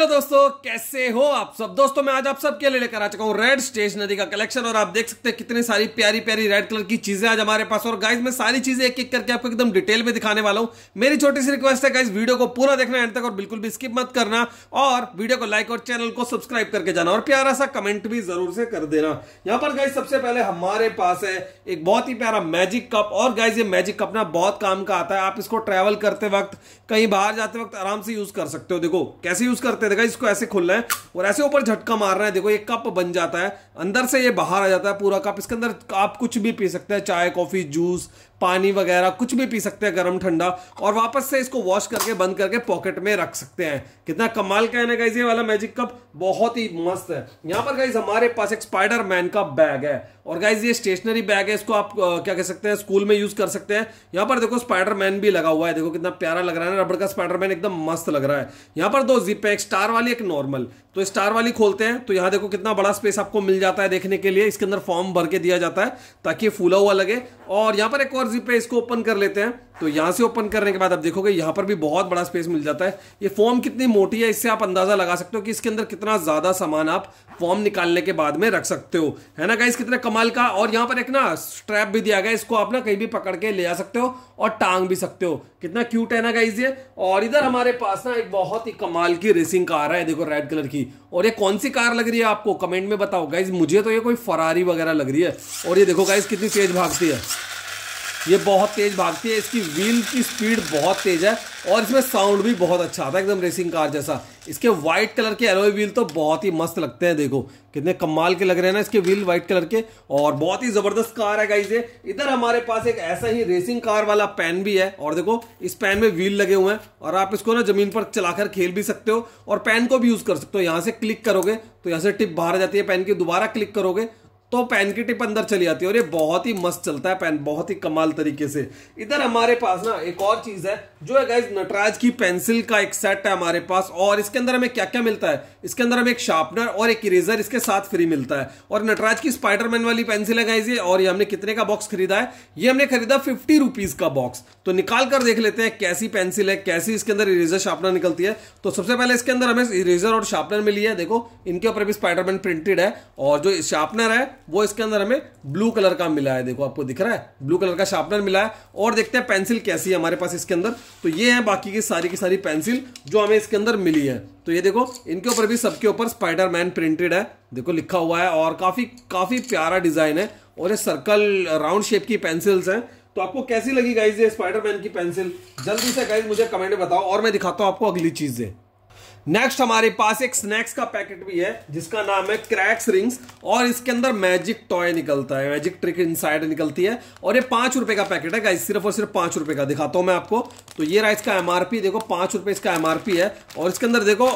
hello दोस्तों कैसे हो आप सब दोस्तों मैं आज आप सबके लिए लेकर आ चुका हूँ रेड स्टेशनरी का कलेक्शन और आप देख सकते हैं कितनी सारी प्यारी प्यारी रेड कलर की चीजें आज हमारे पास और गाइज मैं सारी चीजें एक एक करके आपको एकदम डिटेल में दिखाने वाला हूँ मेरी छोटी सी रिक्वेस्ट है गाइज वीडियो को पूरा देखना एंड तक और बिल्कुल भी स्किप मत करना और वीडियो को लाइक और चैनल को सब्सक्राइब करके जाना और प्यारा सा कमेंट भी जरूर से कर देना यहाँ पर गाइज सबसे पहले हमारे पास है एक बहुत ही प्यारा मैजिक कप और गाइज ये मैजिक कप ना बहुत काम का आता है आप इसको ट्रेवल करते वक्त कहीं बाहर जाते वक्त आराम से यूज कर सकते हो देखो कैसे यूज करते देखा इसको ऐसे खोलना है और ऐसे ऊपर झटका रहे हैं देखो ये कप बन जाता है अंदर से ये बाहर आ जाता है पूरा कप इसके अंदर आप कुछ भी पी सकते हैं चाय कॉफ़ी जूस पानी वगैरह कुछ भी पी सकते हैं गर्म ठंडा और वापस से इसको वॉश करके बंद करके पॉकेट में रख सकते हैं कितना कमाल का है ना गाइज ये वाला मैजिक कप बहुत ही मस्त है यहाँ पर गाइज हमारे पास एक स्पाइडर मैन का बैग है और गाइज ये स्टेशनरी बैग है इसको आप क्या कह सकते हैं स्कूल में यूज कर सकते हैं यहाँ पर देखो स्पाइडर मैन भी लगा हुआ है देखो कितना प्यारा लग रहा है रबड़ का स्पाइडर मैन एकदम मस्त लग रहा है यहाँ पर दो जिप है एक स्टार वाली एक नॉर्मल तो स्टार वाली खोलते हैं तो यहाँ देखो कितना बड़ा स्पेस आपको मिल जाता है देखने के लिए इसके अंदर फॉर्म भर के दिया जाता है ताकि ये फूला हुआ लगे और यहाँ पर एक और जिप है इसको ओपन कर लेते हैं तो यहाँ से ओपन करने के बाद आप देखोगे यहाँ पर भी बहुत बड़ा स्पेस मिल जाता है ये फॉर्म कितनी मोटी है इससे आप अंदाजा लगा सकते हो कि इसके अंदर कितना ज़्यादा सामान आप फॉर्म निकालने के बाद में रख सकते हो है ना गाइस कितने कमाल का और यहाँ पर एक ना स्ट्रैप भी दिया गया इसको आप ना कहीं भी पकड़ के ले जा सकते हो और टांग भी सकते हो कितना क्यूट है ना गाइस ये और इधर हमारे पास ना एक बहुत ही कमाल की रेसिंग कार है देखो रेड कलर की की और ये कौन सी कार लग रही है आपको कमेंट में बताओ गाइज मुझे तो ये कोई फरारी वगैरह लग रही है और ये देखो गाइज कितनी तेज भागती है ये बहुत तेज़ भागती है इसकी व्हील की स्पीड बहुत तेज़ है और इसमें साउंड भी बहुत अच्छा आता है एकदम रेसिंग कार जैसा इसके वाइट कलर के एलोई व्हील तो बहुत ही मस्त लगते हैं देखो कितने कमाल के लग रहे हैं ना इसके व्हील वाइट कलर के और बहुत ही ज़बरदस्त कार है गाइज ये इधर हमारे पास एक ऐसा ही रेसिंग कार वाला पैन भी है और देखो इस पैन में व्हील लगे हुए हैं और आप इसको ना ज़मीन पर चलाकर खेल भी सकते हो और पैन को भी यूज़ कर सकते हो यहाँ से क्लिक करोगे तो यहाँ से टिप बाहर जाती है पैन की दोबारा क्लिक करोगे तो पेन की टिप अंदर चली जाती है और ये बहुत ही मस्त चलता है पेन बहुत ही कमाल तरीके से इधर हमारे पास ना एक और चीज है जो है गाइज नटराज की पेंसिल का एक सेट है हमारे पास और इसके अंदर हमें क्या क्या मिलता है इसके अंदर हमें एक शार्पनर और एक इरेजर इसके साथ फ्री मिलता है और नटराज की स्पाइडरमैन वाली पेंसिल है गाइज ये और ये हमने कितने का बॉक्स खरीदा है ये हमने खरीदा फिफ्टी रुपीज का बॉक्स तो निकाल कर देख लेते हैं कैसी पेंसिल है कैसी इसके अंदर इरेजर शार्पनर निकलती है तो सबसे पहले इसके अंदर हमें इरेजर और शार्पनर मिली है देखो इनके ऊपर भी स्पाइडरमैन प्रिंटेड है और जो शार्पनर है वो इसके अंदर हमें ब्लू कलर का मिला है देखो आपको दिख रहा है ब्लू कलर का शार्पनर मिला है और देखते हैं पेंसिल कैसी है हमारे पास इसके अंदर तो ये है बाकी की सारी की सारी पेंसिल जो हमें इसके अंदर मिली है तो ये देखो इनके ऊपर भी सबके ऊपर स्पाइडर प्रिंटेड है देखो लिखा हुआ है और काफी काफी प्यारा डिजाइन है और ये सर्कल राउंड शेप की पेंसिल्स हैं तो आपको कैसी लगी गाइज ये स्पाइडरमैन की पेंसिल जल्दी से गाइज मुझे कमेंट में बताओ और मैं दिखाता हूं आपको अगली चीजें नेक्स्ट हमारे पास एक स्नैक्स का पैकेट भी है जिसका नाम है क्रैक्स रिंग्स और इसके अंदर मैजिक टॉय निकलता है मैजिक ट्रिक इनसाइड निकलती है और ये पांच रुपए का पैकेट है गाइस सिर्फ और सिर्फ पांच रुपए का दिखाता हूं मैं आपको तो ये रहा इसका एमआरपी देखो पांच रुपए इसका एमआरपी है और इसके अंदर देखो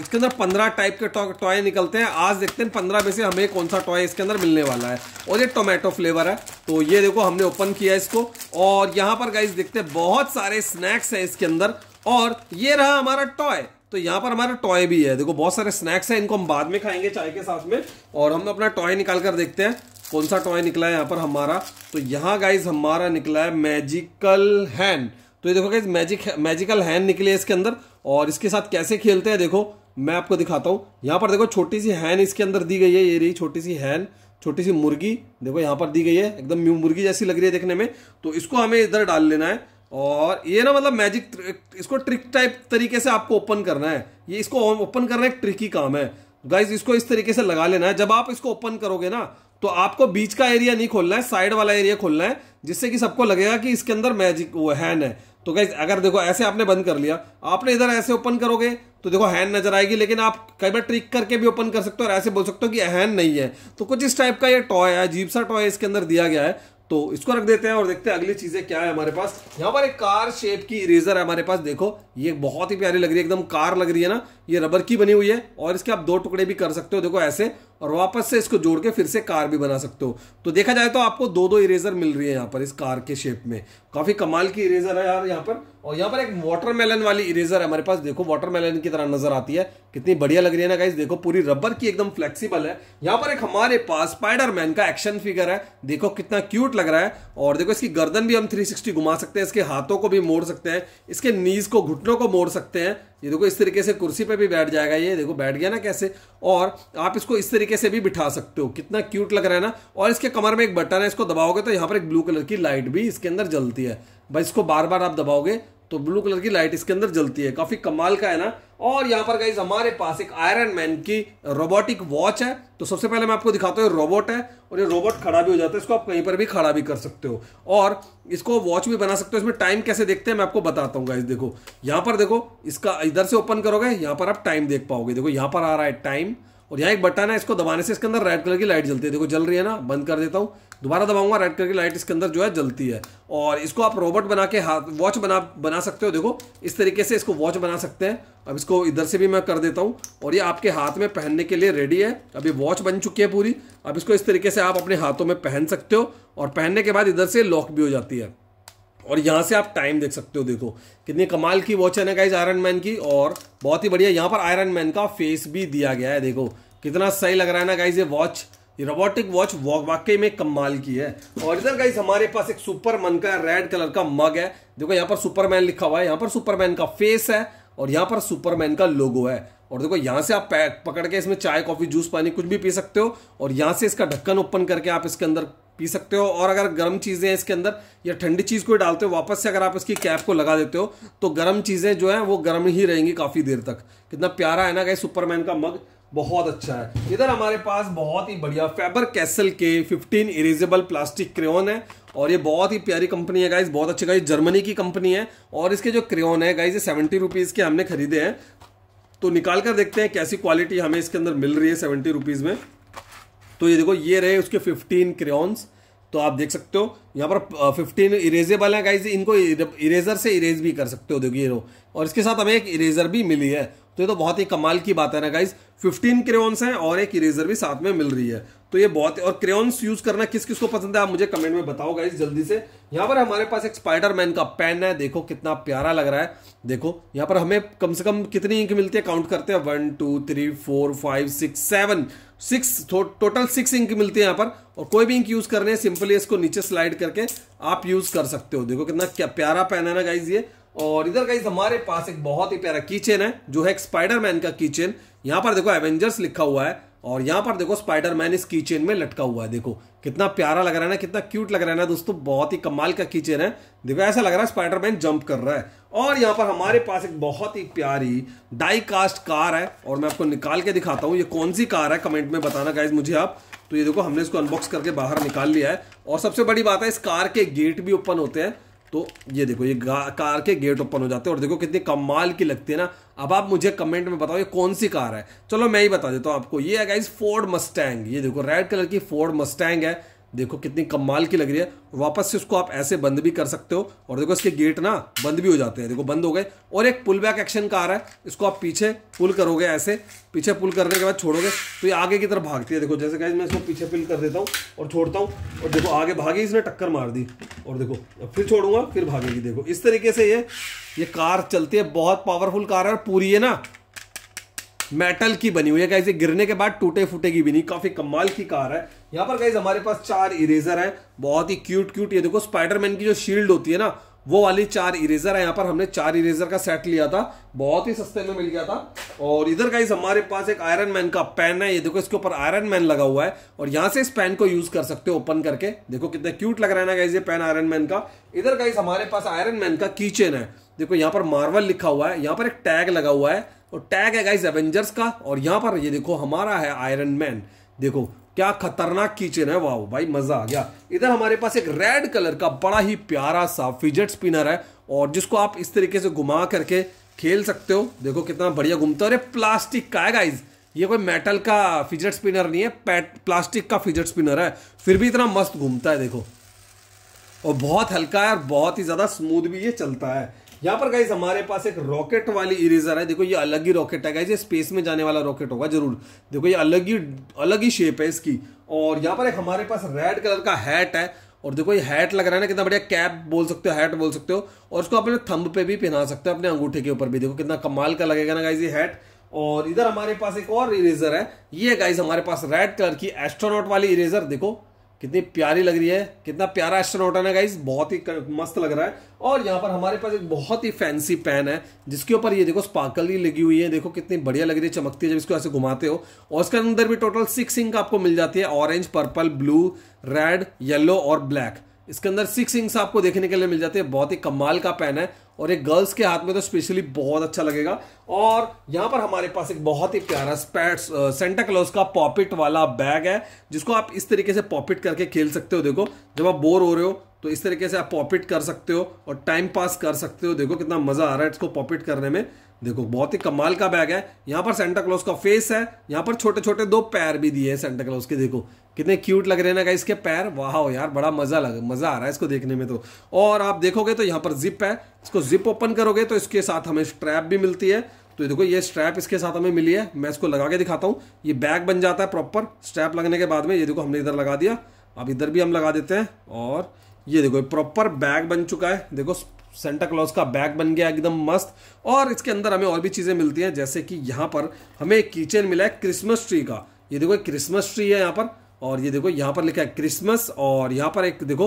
इसके अंदर पंद्रह टाइप के टॉय निकलते हैं आज देखते हैं पंद्रह में से हमें कौन सा टॉय इसके अंदर मिलने वाला है और ये टोमेटो फ्लेवर है तो ये देखो हमने ओपन किया इसको और यहाँ पर गाइस देखते हैं बहुत सारे स्नैक्स है इसके अंदर और ये रहा हमारा टॉय तो यहाँ पर हमारा टॉय भी है देखो बहुत सारे स्नैक्स हैं इनको हम बाद में खाएंगे चाय के साथ में और हम अपना टॉय निकाल कर देखते हैं कौन सा टॉय निकला है यहाँ पर हमारा तो यहाँ गाइज हमारा निकला है मैजिकल हैंड तो ये देखो गाइज मैजिक मैजिकल हैंड निकली है इसके अंदर और इसके साथ कैसे खेलते हैं देखो मैं आपको दिखाता हूँ यहाँ पर देखो छोटी सी हैन इसके अंदर दी गई है ये रही छोटी सी हैन छोटी सी मुर्गी देखो यहाँ पर दी गई है एकदम मुर्गी जैसी लग रही है देखने में तो इसको हमें इधर डाल लेना है और ये ना मतलब मैजिक इसको ट्रिक टाइप तरीके से आपको ओपन करना है ये इसको ओपन करना एक ट्रिकी काम है गाइज इसको इस तरीके से लगा लेना है जब आप इसको ओपन करोगे ना तो आपको बीच का एरिया नहीं खोलना है साइड वाला एरिया खोलना है जिससे कि सबको लगेगा कि इसके अंदर मैजिक वो हैन है तो गाइज अगर देखो ऐसे आपने बंद कर लिया आपने इधर ऐसे ओपन करोगे तो देखो हैन नजर आएगी लेकिन आप कई बार ट्रिक करके भी ओपन कर सकते हो और ऐसे बोल सकते हो कि हैन नहीं है तो कुछ इस टाइप का ये टॉय है अजीब सा टॉय इसके अंदर दिया गया है तो इसको रख देते हैं और देखते हैं अगली चीज़ें क्या है हमारे पास यहाँ पर एक कार शेप की इरेजर है हमारे पास देखो ये बहुत ही प्यारी लग रही है एकदम कार लग रही है ना ये रबर की बनी हुई है और इसके आप दो टुकड़े भी कर सकते हो देखो ऐसे और वापस से इसको जोड़ के फिर से कार भी बना सकते हो तो देखा जाए तो आपको दो दो इरेजर मिल रही है यहाँ पर इस कार के शेप में काफ़ी कमाल की इरेजर है यार यहाँ पर और यहाँ पर एक वाटरमेलन वाली इरेजर है हमारे पास देखो वाटरमेलन की तरह नजर आती है कितनी बढ़िया लग रही है ना गाइस देखो पूरी रबर की एकदम फ्लेक्सीबल है यहाँ पर एक हमारे पास स्पाइडरमैन का एक्शन फिगर है देखो कितना क्यूट लग रहा है और देखो इसकी गर्दन भी हम थ्री घुमा सकते हैं इसके हाथों को भी मोड़ सकते हैं इसके नीज को घुटनों को मोड़ सकते हैं ये देखो इस तरीके से कुर्सी पे भी बैठ जाएगा ये देखो बैठ गया ना कैसे और आप इसको इस तरीके से भी बिठा सकते हो कितना क्यूट लग रहा है ना और इसके कमर में एक बटन है इसको दबाओगे तो यहाँ पर एक ब्लू कलर की लाइट भी इसके अंदर जलती है भाई इसको बार बार आप दबाओगे तो ब्लू कलर की लाइट इसके अंदर जलती है काफी कमाल का है ना और यहाँ पर गाइज हमारे पास एक आयरन मैन की रोबोटिक वॉच है तो सबसे पहले मैं आपको दिखाता हूँ रोबोट है और ये रोबोट खड़ा भी हो जाता है इसको आप कहीं पर भी खड़ा भी कर सकते हो और इसको वॉच भी बना सकते हो इसमें टाइम कैसे देखते हैं मैं आपको बताता हूँ गाइज देखो यहाँ पर देखो इसका इधर से ओपन करोगे यहाँ पर आप टाइम देख पाओगे देखो यहाँ पर आ रहा है टाइम और यहाँ एक बटन है इसको दबाने से इसके अंदर रेड कलर की लाइट जलती है देखो जल रही है ना बंद कर देता हूँ दोबारा दबाऊंगा रेड कलर की लाइट इसके अंदर जो है जलती है और इसको आप रोबोट बना के हाथ वॉच बना बना सकते हो देखो इस तरीके से इसको वॉच बना सकते हैं अब इसको इधर से भी मैं कर देता हूँ और ये आपके हाथ में पहनने के लिए रेडी है अभी वॉच बन चुकी है पूरी अब इसको इस तरीके से आप अपने हाथों में पहन सकते हो और पहनने के बाद इधर से लॉक भी हो जाती है और यहाँ से आप टाइम देख सकते हो देखो कितनी कमाल की वॉच है ना गाइज आयरन मैन की और बहुत ही बढ़िया यहाँ पर आयरन मैन का फेस भी दिया गया है देखो कितना सही लग रहा है ना गाइज ये वॉच ये रोबोटिक वॉच वाकई में कमाल की है और इधर गाइज हमारे पास एक सुपरमैन का रेड कलर का मग है देखो यहाँ पर सुपरमैन लिखा हुआ है यहाँ पर सुपरमैन का फेस है और यहाँ पर सुपरमैन का लोगो है और देखो यहाँ से आप पकड़ के इसमें चाय कॉफी जूस पानी कुछ भी पी सकते हो और यहाँ से इसका ढक्कन ओपन करके आप इसके अंदर पी सकते हो और अगर गर्म चीज़ें हैं इसके अंदर या ठंडी चीज़ कोई डालते हो वापस से अगर आप इसकी कैप को लगा देते हो तो गर्म चीज़ें जो हैं वो गर्म ही रहेंगी काफ़ी देर तक कितना प्यारा है ना कहीं सुपरमैन का मग बहुत अच्छा है इधर हमारे पास बहुत ही बढ़िया फेबर कैसल के 15 इरेजेबल प्लास्टिक क्रेन है और ये बहुत ही प्यारी कंपनी है गाइज बहुत अच्छी गाइज जर्मनी की कंपनी है और इसके जो क्रेन है गाइज ये सेवेंटी रुपीज़ के हमने खरीदे हैं तो निकाल कर देखते हैं कैसी क्वालिटी हमें इसके अंदर मिल रही है सेवेंटी रुपीज़ में तो ये देखो ये रहे उसके फिफ्टीन क्रेन्स तो आप देख सकते हो यहाँ पर फिफ्टीन इरेजेबल है गाइज इनको इरेजर से इरेज भी कर सकते हो देखो ये रो और इसके साथ हमें एक इरेजर भी मिली है तो ये तो बहुत ही कमाल की बात है ना गाइज फिफ्टीन क्रेन्स हैं और एक इरेजर भी साथ में मिल रही है तो ये बहुत और क्रेन्स यूज करना किस किस को पसंद है आप मुझे कमेंट में बताओ गाइज जल्दी से यहाँ पर हमारे पास एक स्पाइडर मैन का पेन है देखो कितना प्यारा लग रहा है देखो यहाँ पर हमें कम से कम कितनी इंक मिलती है काउंट करते हैं one two three four five six seven six total six ink मिलती है यहाँ पर और कोई भी इंक यूज करने सिंपली इसको नीचे स्लाइड करके आप यूज कर सकते हो देखो कितना क्या प्यारा पेन है ना गाइज ये और इधर गाइज हमारे पास एक बहुत ही प्यारा कीचेन है जो है एक मैन का कीचेन यहाँ पर देखो एवेंजर्स लिखा हुआ है और यहाँ पर देखो स्पाइडर मैन इस कीचेन में लटका हुआ है देखो कितना प्यारा लग रहा है ना कितना क्यूट लग रहा है ना दोस्तों बहुत ही कमाल का कीचेन है देखो ऐसा लग रहा है स्पाइडर मैन जंप कर रहा है और यहाँ पर हमारे पास एक बहुत ही प्यारी डाई कास्ट कार है और मैं आपको निकाल के दिखाता हूँ ये कौन सी कार है कमेंट में बताना गाइज मुझे आप तो ये देखो हमने इसको अनबॉक्स करके बाहर निकाल लिया है और सबसे बड़ी बात है इस कार के गेट भी ओपन होते हैं तो ये देखो ये कार के गेट ओपन हो जाते हैं और देखो कितनी कमाल की लगती है ना अब आप मुझे कमेंट में बताओ ये कौन सी कार है चलो मैं ही बता देता हूँ आपको ये है गाइज फोर्ड मस्टैंग ये देखो रेड कलर की फोर्ड मस्टैंग है देखो कितनी कमाल की लग रही है वापस से उसको आप ऐसे बंद भी कर सकते हो और देखो इसके गेट ना बंद भी हो जाते हैं देखो बंद हो गए और एक पुल बैक एक्शन का आ रहा है इसको आप पीछे पुल करोगे ऐसे पीछे पुल करने के बाद छोड़ोगे तो ये आगे की तरफ भागती है देखो जैसे कहें मैं इसको पीछे पुल कर देता हूँ और छोड़ता हूँ और देखो आगे भागी इसने टक्कर मार दी और देखो फिर छोड़ूंगा फिर भागेगी देखो इस तरीके से ये ये कार चलती है बहुत पावरफुल कार है और पूरी है ना मेटल की बनी हुई है कैसे गिरने के बाद टूटे फूटेगी भी नहीं काफ़ी कमाल की कार है यहाँ पर गाइज हमारे पास चार इरेजर है बहुत ही क्यूट क्यूट ये देखो स्पाइडरमैन की जो शील्ड होती है ना वो वाली चार इरेजर है यहाँ पर हमने चार इरेजर का सेट लिया था बहुत ही सस्ते में मिल गया था और इधर गाइज हमारे पास एक आयरन मैन का पेन है ये देखो इसके ऊपर आयरन मैन लगा हुआ है और यहाँ से इस पेन को यूज कर सकते हो ओपन करके देखो कितना क्यूट लग रहा है ना गाइज ये पेन आयरन मैन का इधर गाइज हमारे पास आयरन मैन का कीचेन है देखो यहाँ पर मार्वल लिखा हुआ है यहाँ पर एक टैग लगा हुआ है और टैग है गाइज एवेंजर्स का और यहाँ पर ये देखो हमारा है आयरन मैन देखो क्या खतरनाक कीचन है वाह भाई मजा आ गया इधर हमारे पास एक रेड कलर का बड़ा ही प्यारा सा फिजेट स्पिनर है और जिसको आप इस तरीके से घुमा करके खेल सकते हो देखो कितना बढ़िया घूमता है अरे प्लास्टिक का है गाइज ये कोई मेटल का फिजेट स्पिनर नहीं है पैट प्लास्टिक का फिजेट स्पिनर है फिर भी इतना मस्त घूमता है देखो और बहुत हल्का है और बहुत ही ज़्यादा स्मूथ भी ये चलता है यहाँ पर गाइज हमारे पास एक रॉकेट वाली इरेजर है देखो ये अलग ही रॉकेट है गाइज ये स्पेस में जाने वाला रॉकेट होगा जरूर देखो ये अलग ही अलग ही शेप है इसकी और यहाँ पर एक हमारे पास रेड कलर का हैट है और देखो ये हैट लग रहा है ना कितना बढ़िया कैप बोल सकते हो हैट बोल सकते हो और उसको अपने थंब पे भी पहना सकते हो अपने अंगूठे के ऊपर भी देखो कितना कमाल का लगेगा ना गाइज ये हैट और इधर हमारे पास एक और इरेजर है ये गाइज हमारे पास रेड कलर की एस्ट्रोनॉट वाली इरेजर देखो कितनी प्यारी लग रही है कितना प्यारा एस्ट्रोनॉटन है गाइस बहुत ही मस्त लग रहा है और यहाँ पर हमारे पास एक बहुत ही फैंसी पेन है जिसके ऊपर ये देखो स्पार्कल ही लगी हुई है देखो कितनी बढ़िया लग रही है चमकती है जब इसको ऐसे घुमाते हो और उसके अंदर भी टोटल सिक्स इंक आपको मिल जाती है orange purple blue red yellow और ब्लैक इसके अंदर सिक्स इंक्स आपको देखने के लिए मिल जाते हैं बहुत ही कमाल का पेन है और ये गर्ल्स के हाथ में तो स्पेशली बहुत अच्छा लगेगा और यहाँ पर हमारे पास एक बहुत ही प्यारा स्पैट्स सेंटा क्लॉज का पॉपिट वाला बैग है जिसको आप इस तरीके से पॉपिट करके खेल सकते हो देखो जब आप बोर हो रहे हो तो इस तरीके से आप पॉपिट कर सकते हो और टाइम पास कर सकते हो देखो कितना मज़ा आ रहा है इसको पॉपिट करने में देखो बहुत ही कमाल का बैग है यहाँ पर सेंटा क्लॉज का फेस है यहाँ पर छोटे छोटे दो पैर भी दिए हैं सेंटा क्लॉज के देखो कितने क्यूट लग रहे हैं ना इसके पैर वाह यार बड़ा मजा लग मजा आ रहा है इसको देखने में तो और आप देखोगे तो यहाँ पर जिप है इसको जिप ओपन करोगे तो इसके साथ हमें स्ट्रैप भी मिलती है तो ये देखो ये स्ट्रैप इसके साथ हमें मिली है मैं इसको लगा के दिखाता हूँ ये बैग बन जाता है प्रॉपर स्ट्रैप लगने के बाद में ये देखो हमने इधर लगा दिया अब इधर भी हम लगा देते हैं और ये देखो प्रॉपर बैग बन चुका है देखो सेंटा क्लॉज का बैग बन गया एकदम मस्त और इसके अंदर हमें और भी चीज़ें मिलती हैं जैसे कि यहाँ पर हमें एक किचन मिला है क्रिसमस ट्री का ये देखो क्रिसमस ट्री है यहाँ पर और ये देखो यहाँ पर लिखा है क्रिसमस और यहाँ पर एक देखो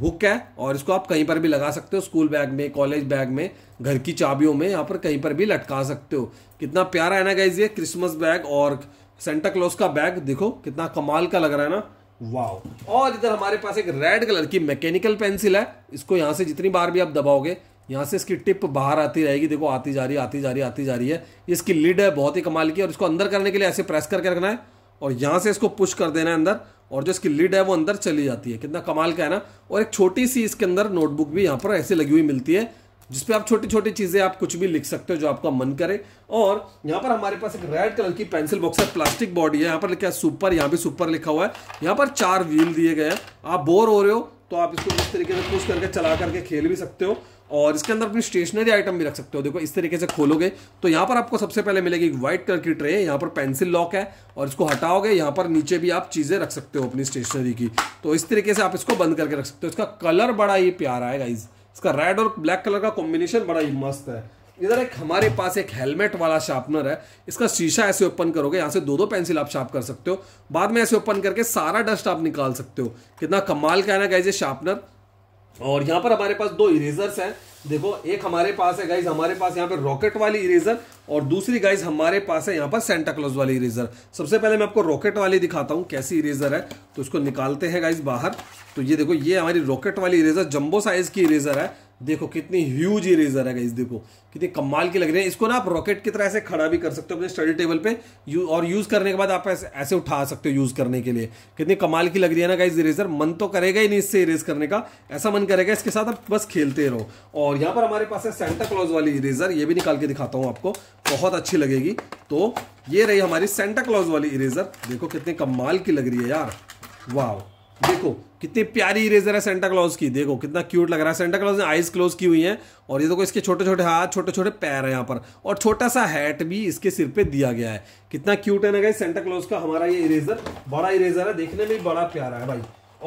हुक है और इसको आप कहीं पर भी लगा सकते हो स्कूल बैग में कॉलेज बैग में घर की चाबियों में यहाँ पर कहीं पर भी लटका सकते हो कितना प्यारा है ना गाइज ये क्रिसमस बैग और सेंटा क्लॉज का बैग देखो कितना कमाल का लग रहा है ना वाओ और इधर हमारे पास एक रेड कलर की मैकेनिकल पेंसिल है इसको यहाँ से जितनी बार भी आप दबाओगे यहाँ से इसकी टिप बाहर आती रहेगी देखो आती जा रही आती जा रही आती जा रही है इसकी लिड है बहुत ही कमाल की और इसको अंदर करने के लिए ऐसे प्रेस करके रखना है और यहाँ से इसको पुश कर देना है अंदर और जो इसकी लिड है वो अंदर चली जाती है कितना कमाल का है ना और एक छोटी सी इसके अंदर नोटबुक भी यहाँ पर ऐसे लगी हुई मिलती है जिसपे आप छोटी छोटी चीज़ें आप कुछ भी लिख सकते हो जो आपका मन करे और यहाँ पर हमारे पास एक रेड कलर की पेंसिल बॉक्स है प्लास्टिक बॉडी है यहाँ पर लिखा है सुपर यहाँ भी सुपर लिखा हुआ है यहाँ पर चार व्हील दिए गए हैं आप बोर हो रहे हो तो आप इसको इस तरीके से पुश करके चला करके खेल भी सकते हो और इसके अंदर अपनी स्टेशनरी आइटम भी रख सकते हो देखो इस तरीके से खोलोगे तो यहाँ पर आपको सबसे पहले मिलेगी व्हाइट कलर की ट्रे यहाँ पर पेंसिल लॉक है और इसको हटाओगे यहाँ पर नीचे भी आप चीज़ें रख सकते हो अपनी स्टेशनरी की तो इस तरीके से आप इसको बंद करके रख सकते हो इसका कलर बड़ा ही प्यारा है गाइज़ इसका रेड और ब्लैक कलर का कॉम्बिनेशन बड़ा ही मस्त है इधर एक हमारे पास एक हेलमेट वाला शार्पनर है इसका शीशा ऐसे ओपन करोगे यहाँ से दो दो पेंसिल आप शार्प कर सकते हो बाद में ऐसे ओपन करके सारा डस्ट आप निकाल सकते हो कितना कमाल का है ना गाइज ये शार्पनर और यहाँ पर हमारे पास दो इरेजर्स हैं देखो एक हमारे पास है गाइज हमारे पास यहाँ पे रॉकेट वाली इरेजर और दूसरी गाइज हमारे पास है यहाँ पर सेंटा क्लॉज वाली इरेजर सबसे पहले मैं आपको रॉकेट वाली दिखाता हूँ कैसी इरेजर है तो इसको निकालते हैं गाइज बाहर तो ये देखो ये हमारी रॉकेट वाली इरेजर जंबो साइज की इरेजर है देखो कितनी ह्यूज इरेजर है इस देखो कितनी कमाल की लग रही है इसको ना आप रॉकेट की तरह ऐसे खड़ा भी कर सकते हो अपने स्टडी टेबल पे यू और यूज़ करने के बाद आप ऐसे ऐसे उठा सकते हो यूज़ करने के लिए कितनी कमाल की लग रही है ना इस इरेजर मन तो करेगा ही नहीं इससे इरेज करने का ऐसा मन करेगा इसके साथ आप बस खेलते रहो और यहाँ पर हमारे पास है सेंटा क्लॉज वाली इरेजर ये भी निकाल के दिखाता हूँ आपको बहुत अच्छी लगेगी तो ये रही हमारी सेंटा क्लॉज वाली इरेजर देखो कितनी कमाल की लग रही है यार वाह देखो कितनी प्यारी इरेजर है सेंटा क्लॉज की देखो कितना क्यूट लग रहा है सेंटा क्लॉज ने आइज क्लोज की हुई है और ये देखो इसके छोटे छोटे हाथ छोटे छोटे पैर हैं यहाँ पर और छोटा सा हैट भी इसके सिर पे दिया गया है कितना क्यूट है ना गाइस सेंटा क्लॉज का हमारा ये इरेजर बड़ा इरेजर है देखने में बड़ा प्यारा है भाई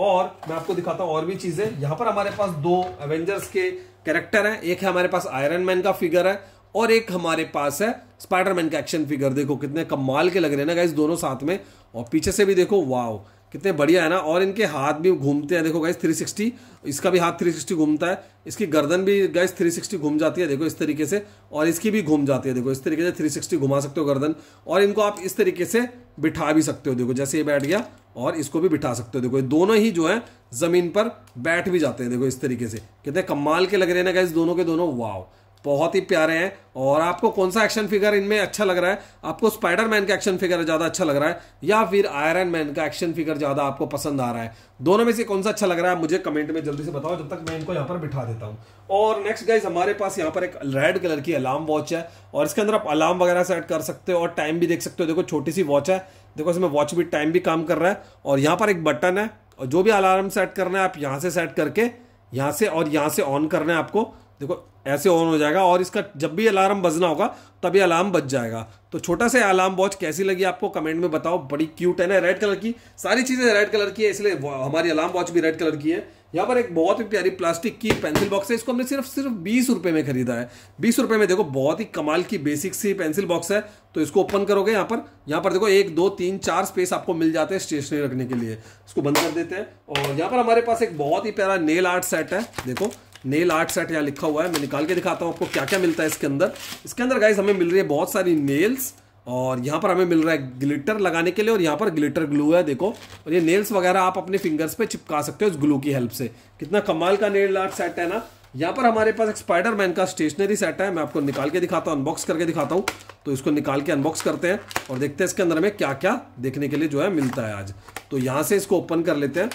और मैं आपको दिखाता हूँ और भी चीजें यहाँ पर हमारे पास दो एवेंजर्स के कैरेक्टर है एक है हमारे पास आयरन मैन का फिगर है और एक हमारे पास है स्पाइडरमैन का एक्शन फिगर देखो कितने कमाल के लग रहे हैं ना गाइस दोनों साथ में और पीछे से भी देखो वाव कितने बढ़िया है ना और इनके हाथ भी घूमते हैं देखो गाइस 360 इसका भी हाथ 360 घूमता है इसकी गर्दन भी गाइस 360 घूम जाती है देखो इस तरीके से और इसकी भी घूम जाती है देखो इस तरीके से 360 घुमा सकते हो गर्दन और इनको आप इस तरीके से बिठा भी सकते हो देखो जैसे ये बैठ गया और इसको भी बिठा सकते हो देखो ये दोनों ही जो है ज़मीन पर बैठ भी जाते हैं देखो इस तरीके से कितने कमाल के लग रहे हैं ना गाइस दोनों के दोनों वाव बहुत ही प्यारे हैं और आपको कौन सा एक्शन फिगर इनमें अच्छा लग रहा है आपको स्पाइडरमैन का एक्शन फिगर ज़्यादा अच्छा लग रहा है या फिर आयरन मैन का एक्शन फिगर ज़्यादा आपको पसंद आ रहा है दोनों में से कौन सा अच्छा लग रहा है मुझे कमेंट में जल्दी से बताओ जब तक मैं इनको यहाँ पर बिठा देता हूँ और नेक्स्ट गाइज हमारे पास यहाँ पर एक रेड कलर की अलार्म वॉच है और इसके अंदर आप अलार्म वगैरह सेट कर सकते हो और टाइम भी देख सकते हो देखो छोटी सी वॉच है देखो इसमें वॉच भी टाइम भी काम कर रहा है और यहाँ पर एक बटन है और जो भी अलार्म सेट करना है आप यहाँ से सेट करके यहाँ से और यहाँ से ऑन करना है आपको देखो ऐसे ऑन हो जाएगा और इसका जब भी अलार्म बजना होगा तभी अलार्म बज जाएगा तो छोटा सा अलार्म वॉच कैसी लगी आपको कमेंट में बताओ बड़ी क्यूट है ना रेड कलर की सारी चीज़ें रेड कलर की है इसलिए हमारी अलार्म वॉच भी रेड कलर की है यहाँ पर एक बहुत ही प्यारी प्लास्टिक की पेंसिल बॉक्स है इसको हमने सिर्फ सिर्फ बीस रुपए में खरीदा है बीस रुपये में देखो बहुत ही कमाल की बेसिक सी पेंसिल बॉक्स है तो इसको ओपन करोगे यहाँ पर यहाँ पर देखो एक दो तीन चार स्पेस आपको मिल जाते हैं स्टेशनरी रखने के लिए इसको बंद कर देते हैं और यहाँ पर हमारे पास एक बहुत ही प्यारा नेल आर्ट सेट है देखो नेल आर्ट सेट यहाँ लिखा हुआ है मैं निकाल के दिखाता हूँ आपको क्या क्या मिलता है इसके अंदर इसके अंदर गाइज हमें मिल रही है बहुत सारी नेल्स और यहाँ पर हमें मिल रहा है ग्लिटर लगाने के लिए और यहाँ पर ग्लिटर ग्लू है देखो और ये नेल्स वगैरह आप अपने फिंगर्स पे चिपका सकते हो इस ग्लू की हेल्प से कितना कमाल का नेल आर्ट सेट है ना यहाँ पर हमारे पास एक मैन का स्टेशनरी सेट है मैं आपको निकाल के दिखाता हूँ अनबॉक्स करके दिखाता हूँ तो इसको निकाल के अनबॉक्स करते हैं और देखते हैं इसके अंदर हमें क्या क्या देखने के लिए जो है मिलता है आज तो यहाँ से इसको ओपन कर लेते हैं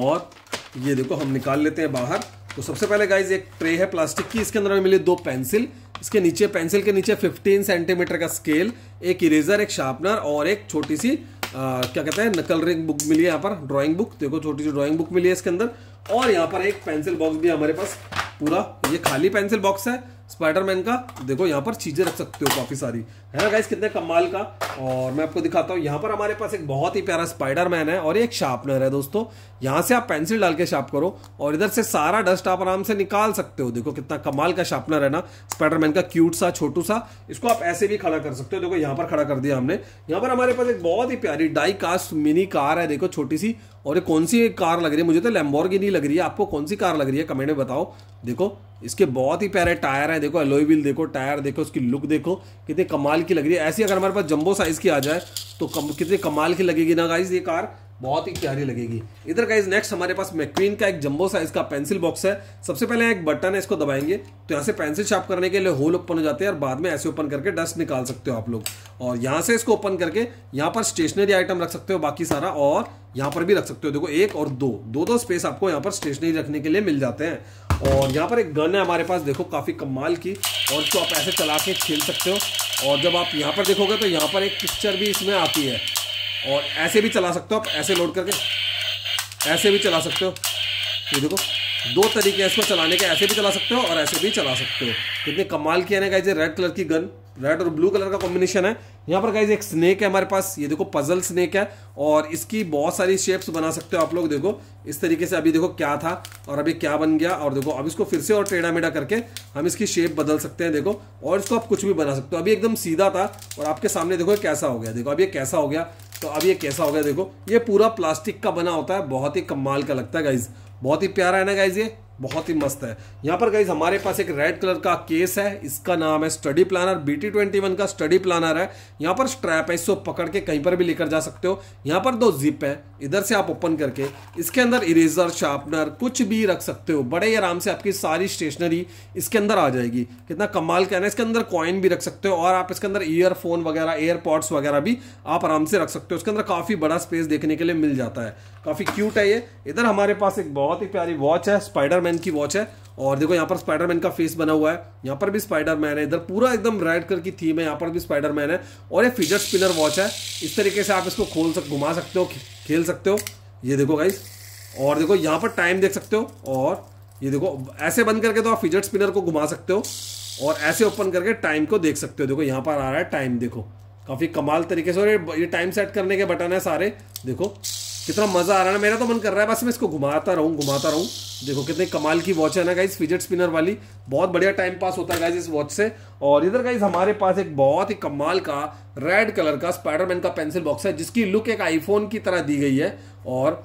और ये देखो हम निकाल लेते हैं बाहर तो सबसे पहले गाइज एक ट्रे है प्लास्टिक की इसके अंदर हमें मिली दो पेंसिल इसके नीचे पेंसिल के नीचे 15 सेंटीमीटर का स्केल एक इरेजर एक शार्पनर और एक छोटी सी आ, क्या कहते हैं रिंग बुक मिली है यहाँ पर ड्राइंग बुक देखो छोटी सी ड्राइंग बुक मिली है इसके अंदर और यहाँ पर एक पेंसिल बॉक्स भी हमारे पास पूरा ये खाली पेंसिल बॉक्स है स्पाइडरमैन का देखो यहाँ पर चीज़ें रख सकते हो काफ़ी सारी है ना गाइस कितने कमाल का और मैं आपको दिखाता हूँ यहाँ पर हमारे पास एक बहुत ही प्यारा स्पाइडरमैन है और एक शार्पनर है दोस्तों यहाँ से आप पेंसिल डाल के शार्प करो और इधर से सारा डस्ट आप आराम से निकाल सकते हो देखो कितना कमाल का शार्पनर है ना स्पाइडरमैन का क्यूट सा छोटू सा इसको आप ऐसे भी खड़ा कर सकते हो देखो यहाँ पर खड़ा कर दिया हमने यहाँ पर हमारे पास एक बहुत ही प्यारी डाई कास्ट मिनी कार है देखो छोटी सी और ये कौन सी कार लग रही है मुझे तो लैम्बोर्गिनी लग रही है आपको कौन सी कार लग रही है कमेंट में बताओ देखो इसके बहुत ही प्यारे टायर हैं देखो एलोई व्हील देखो टायर देखो उसकी लुक देखो कितने कमाल की लग रही है ऐसी अगर हमारे पास जंबो साइज़ की आ जाए तो कम कितने कमाल की लगेगी ना गाइज ये कार बहुत ही प्यारी लगेगी इधर गाइज नेक्स्ट हमारे पास मैक्वीन का एक जंबो साइज का पेंसिल बॉक्स है सबसे पहले एक बटन है इसको दबाएंगे तो यहाँ से पेंसिल शार्प करने के लिए होल ओपन हो जाते हैं और बाद में ऐसे ओपन करके डस्ट निकाल सकते हो आप लोग और यहाँ से इसको ओपन करके यहाँ पर स्टेशनरी आइटम रख सकते हो बाकी सारा और यहाँ पर भी रख सकते हो देखो एक और दो दो दो स्पेस आपको यहाँ पर स्टेशनरी रखने के लिए मिल जाते हैं और यहाँ पर एक गन है हमारे पास देखो काफ़ी कमाल की और तो आप ऐसे चला के खेल सकते हो और जब आप यहाँ पर देखोगे तो यहाँ पर एक पिक्चर भी इसमें आती है और ऐसे भी चला सकते हो आप ऐसे लोड करके ऐसे भी चला सकते हो ये देखो दो तरीके हैं इसको चलाने के ऐसे भी चला सकते हो और ऐसे भी चला सकते हो कितने कमाल की है ना गाइज रेड कलर की गन रेड और ब्लू कलर का कॉम्बिनेशन है यहाँ पर गाइज एक स्नेक है हमारे पास ये देखो पजल स्नेक है और इसकी बहुत सारी शेप्स बना सकते हो आप लोग देखो इस तरीके से अभी देखो क्या था और अभी क्या बन गया और देखो अब इसको फिर से और टेढ़ा मेढ़ा करके हम इसकी शेप बदल सकते हैं देखो और इसको आप कुछ भी बना सकते हो अभी एकदम सीधा था और आपके सामने देखो कैसा हो गया देखो अब ये कैसा हो गया तो अब ये कैसा हो गया देखो ये पूरा प्लास्टिक का बना होता है बहुत ही कमाल का लगता है गाइज बहुत ही प्यारा है ना गाइज ये बहुत ही मस्त है यहाँ पर गाइज हमारे पास एक रेड कलर का केस है इसका नाम है study planner B T twenty one का स्टडी प्लानर है यहाँ पर स्ट्रैप है इसको पकड़ के कहीं पर भी लेकर जा सकते हो यहाँ पर दो जिप है इधर से आप ओपन करके इसके अंदर इरेजर शार्पनर कुछ भी रख सकते हो बड़े आराम से आपकी सारी स्टेशनरी इसके अंदर आ जाएगी कितना कमाल कहना है इसके अंदर कॉइन भी रख सकते हो और आप इसके अंदर ईयरफोन वगैरह एयरपॉड्स वगैरह भी आप आराम से रख सकते हो इसके अंदर काफ़ी बड़ा स्पेस देखने के लिए मिल जाता है काफ़ी क्यूट है ये इधर हमारे पास एक बहुत ही प्यारी वॉच है स्पाइडर स्पाइडरमैन की वॉच है और देखो यहाँ पर स्पाइडरमैन का फेस बना हुआ है यहाँ पर भी स्पाइडरमैन है इधर पूरा एकदम रेड कलर की थीम है यहाँ पर भी स्पाइडरमैन है और ये फिजर स्पिनर वॉच है इस तरीके से आप इसको खोल सक घुमा सकते हो खेल सकते हो ये देखो गाइस और देखो यहाँ पर टाइम देख सकते हो और ये देखो ऐसे बंद करके तो आप फिजर स्पिनर को घुमा सकते हो और ऐसे ओपन करके टाइम को देख सकते हो देखो यहाँ पर आ रहा है टाइम देखो काफ़ी कमाल तरीके से और ये टाइम सेट करने के बटन है सारे देखो कितना मज़ा आ रहा है मेरा तो मन कर रहा है बस मैं इसको घुमाता रहूँ घुमाता रहूँ देखो कितने कमाल की वॉच है ना गाइज फिजेट स्पिनर वाली बहुत बढ़िया टाइम पास होता है गाइज इस वॉच से और इधर गाइज हमारे पास एक बहुत ही कमाल का रेड कलर का स्पाइडरमैन का पेंसिल बॉक्स है जिसकी लुक एक आईफोन की तरह दी गई है और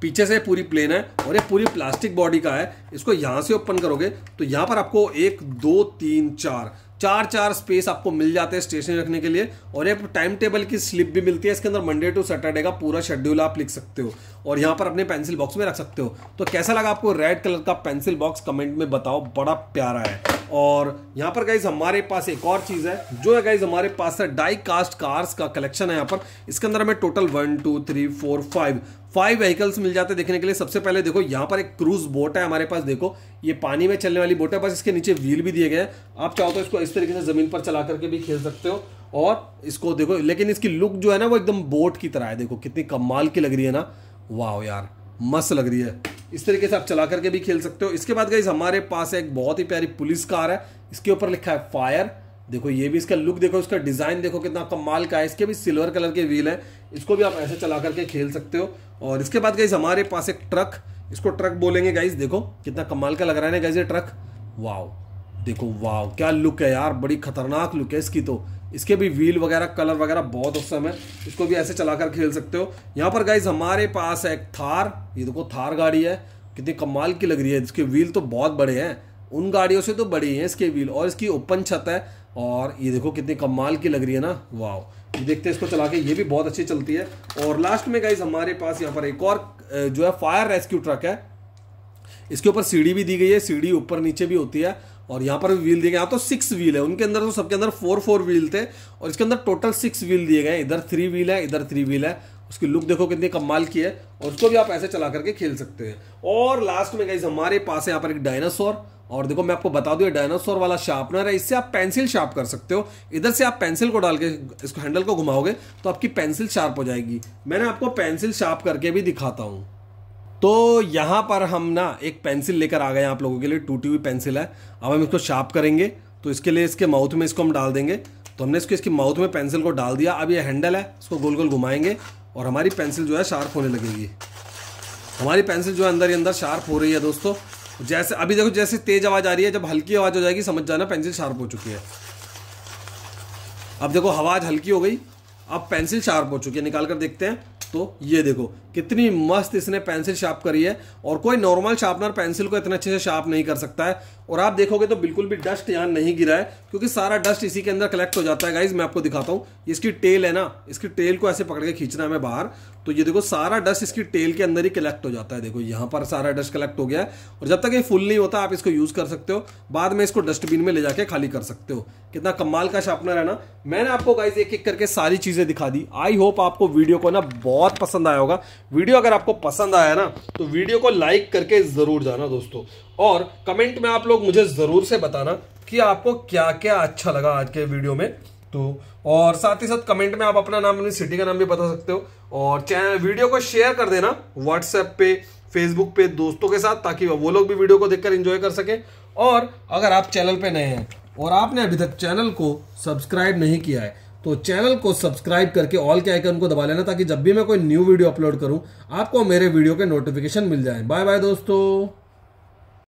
पीछे से पूरी प्लेन है और ये पूरी प्लास्टिक बॉडी का है इसको यहाँ से ओपन करोगे तो यहाँ पर आपको एक दो तीन चार चार चार स्पेस आपको मिल जाते हैं स्टेशन रखने के लिए और एक टाइम टेबल की स्लिप भी मिलती है इसके अंदर मंडे टू सैटरडे का पूरा शेड्यूल आप लिख सकते हो और यहाँ पर अपने पेंसिल बॉक्स में रख सकते हो तो कैसा लगा आपको रेड कलर का पेंसिल बॉक्स कमेंट में बताओ बड़ा प्यारा है और यहाँ पर गाइज हमारे पास एक और चीज़ है जो है गाइज हमारे पास है डाई कास्ट कार्स का कलेक्शन है यहाँ पर इसके अंदर हमें total one two three four five five vehicles मिल जाते हैं देखने के लिए सबसे पहले देखो यहाँ पर एक क्रूज बोट है हमारे पास देखो ये पानी में चलने वाली बोट है बस इसके नीचे व्हील भी दिए गए हैं आप चाहो तो इसको इस तरीके से ज़मीन पर चला करके भी खेल सकते हो और इसको देखो लेकिन इसकी लुक जो है ना वो एकदम बोट की तरह है देखो कितनी कमाल की लग रही है ना वाह यार मस्त लग रही है इस तरीके से आप चला करके भी खेल सकते हो इसके बाद गाइज हमारे पास एक बहुत ही प्यारी पुलिस कार है इसके ऊपर लिखा है फायर देखो ये भी इसका लुक देखो इसका डिज़ाइन देखो कितना कमाल का है इसके भी सिल्वर कलर के व्हील है इसको भी आप ऐसे चला करके खेल सकते हो और इसके बाद गाइज हमारे पास एक ट्रक इसको ट्रक बोलेंगे गाइज देखो कितना कमाल का लग रहा है ना गाइज ये ट्रक वाओ देखो वाह क्या लुक है यार बड़ी खतरनाक लुक है इसकी तो इसके भी व्हील वगैरह कलर वगैरह बहुत औसम है इसको भी ऐसे चलाकर खेल सकते हो यहाँ पर गाइज हमारे पास है एक थार ये देखो थार गाड़ी है कितनी कमाल की लग रही है इसके व्हील तो बहुत बड़े हैं उन गाड़ियों से तो बड़ी हैं इसके व्हील और इसकी ओपन छत है और ये देखो कितनी कमाल की लग रही है ना वाह ये देखते हैं इसको चला के ये भी बहुत अच्छी चलती है और लास्ट में गाइज हमारे पास यहाँ पर एक और जो है फायर रेस्क्यू ट्रक है इसके ऊपर सीढ़ी भी दी गई है सीढ़ी ऊपर नीचे भी होती है और यहाँ पर भी व्हील दिए गए यहाँ तो सिक्स व्हील है उनके अंदर तो सबके अंदर फोर फोर व्हील थे और इसके अंदर टोटल सिक्स व्हील दिए गए इधर थ्री व्हील है इधर थ्री व्हील है उसकी लुक देखो कितनी कमाल की है और उसको भी आप ऐसे चला करके खेल सकते हैं और लास्ट में गाइज हमारे पास है यहाँ पर एक डायनासोर और देखो मैं आपको बता दूं डायनासोर वाला शार्पनर है इससे आप पेंसिल शार्प कर सकते हो इधर से आप पेंसिल को डाल के इसको हैंडल को घुमाओगे तो आपकी पेंसिल शार्प हो जाएगी मैंने आपको पेंसिल शार्प करके भी दिखाता हूँ तो यहाँ पर हम ना एक पेंसिल लेकर आ गए हैं आप लोगों के लिए टूटी हुई पेंसिल है अब हम इसको शार्प करेंगे तो इसके लिए इसके माउथ में इसको हम डाल देंगे तो हमने इसको इसके माउथ में पेंसिल को डाल दिया अब ये हैंडल है इसको गोल गोल घुमाएंगे और हमारी पेंसिल जो है शार्प होने लगेगी हमारी पेंसिल जो है अंदर ही अंदर शार्प हो रही है दोस्तों जैसे अभी देखो जैसे तेज आवाज़ आ रही है जब हल्की आवाज़ हो जाएगी समझ जाना पेंसिल शार्प हो चुकी है अब देखो आवाज़ हल्की हो गई अब पेंसिल शार्प हो चुकी है निकाल कर देखते हैं दोस्तों ये देखो कितनी मस्त इसने पेंसिल शार्प करी है और कोई नॉर्मल शार्पनर पेंसिल को इतने अच्छे से शार्प नहीं कर सकता है और आप देखोगे तो बिल्कुल भी डस्ट यहाँ नहीं गिरा है क्योंकि सारा डस्ट इसी के अंदर कलेक्ट हो जाता है गाइज मैं आपको दिखाता हूँ इसकी टेल है ना इसकी टेल को ऐसे पकड़ के खींचना है मैं बाहर तो ये देखो सारा डस्ट इसकी टेल के अंदर ही कलेक्ट हो जाता है देखो यहाँ पर सारा डस्ट कलेक्ट हो गया है और जब तक ये फुल नहीं होता आप इसको यूज़ कर सकते हो बाद में इसको डस्टबिन में ले जाके खाली कर सकते हो कितना कमाल का शार्पनर है ना मैंने आपको गाइज एक एक करके सारी चीज़ें दिखा दी आई होप आपको वीडियो को ना बहुत पसंद आया होगा वीडियो अगर आपको पसंद आया ना तो वीडियो को लाइक करके ज़रूर जाना दोस्तों और कमेंट में आप लोग मुझे ज़रूर से बताना कि आपको क्या क्या अच्छा लगा आज के वीडियो में तो और साथ ही साथ कमेंट में आप अपना नाम अपनी सिटी का नाम भी बता सकते हो और चैनल वीडियो को शेयर कर देना व्हाट्सएप पे फेसबुक पे दोस्तों के साथ ताकि वो लोग भी वीडियो को देखकर एंजॉय कर सकें और अगर आप चैनल पे नए हैं और आपने अभी तक चैनल को सब्सक्राइब नहीं किया है तो चैनल को सब्सक्राइब करके ऑल के आइकन को दबा लेना ताकि जब भी मैं कोई न्यू वीडियो अपलोड करूं आपको मेरे वीडियो के नोटिफिकेशन मिल जाए बाय बाय दोस्तों